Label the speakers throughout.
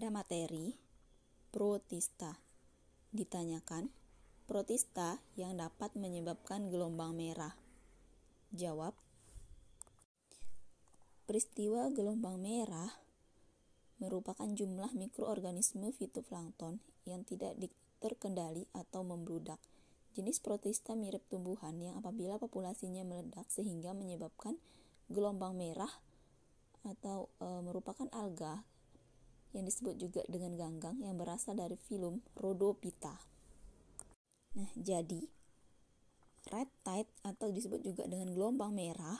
Speaker 1: Ada materi protista. Ditanyakan, protista yang dapat menyebabkan gelombang merah. Jawab, peristiwa gelombang merah merupakan jumlah mikroorganisme fitoplankton yang tidak terkendali atau membludak. Jenis protista mirip tumbuhan yang apabila populasinya meledak sehingga menyebabkan gelombang merah atau e, merupakan alga yang disebut juga dengan ganggang yang berasal dari film rhodopita. Nah, jadi red tide atau disebut juga dengan gelombang merah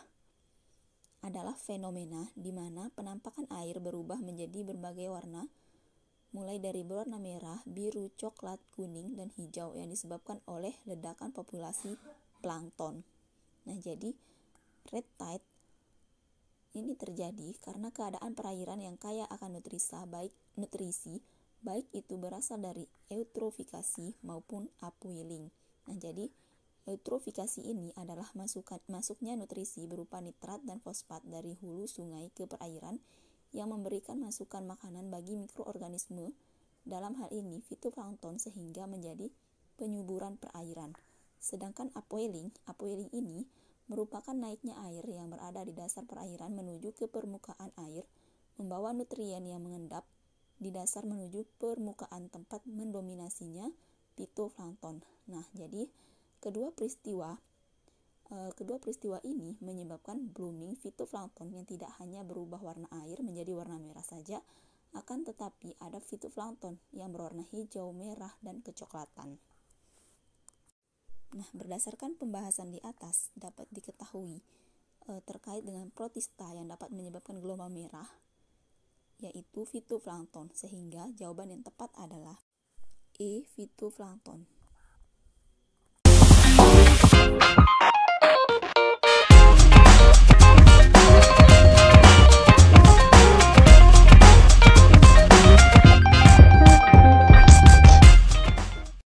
Speaker 1: adalah fenomena di mana penampakan air berubah menjadi berbagai warna mulai dari berwarna merah, biru, coklat, kuning, dan hijau yang disebabkan oleh ledakan populasi plankton. Nah, jadi red tide ini terjadi karena keadaan perairan yang kaya akan nutrisa baik nutrisi, baik itu berasal dari eutrofikasi maupun upwelling. Nah, jadi eutrofikasi ini adalah masukan masuknya nutrisi berupa nitrat dan fosfat dari hulu sungai ke perairan yang memberikan masukan makanan bagi mikroorganisme dalam hal ini fitoplankton sehingga menjadi penyuburan perairan. Sedangkan upwelling, upwelling ini merupakan naiknya air yang berada di dasar perairan menuju ke permukaan air, membawa nutrien yang mengendap di dasar menuju permukaan tempat mendominasinya fitoplankton. Nah, jadi kedua peristiwa eh, kedua peristiwa ini menyebabkan blooming fitoplankton yang tidak hanya berubah warna air menjadi warna merah saja, akan tetapi ada fitoplankton yang berwarna hijau, merah, dan kecoklatan. Nah, berdasarkan pembahasan di atas dapat diketahui e, terkait dengan protista yang dapat menyebabkan gelombang merah yaitu fitoplankton sehingga jawaban yang tepat adalah E fitoplankton.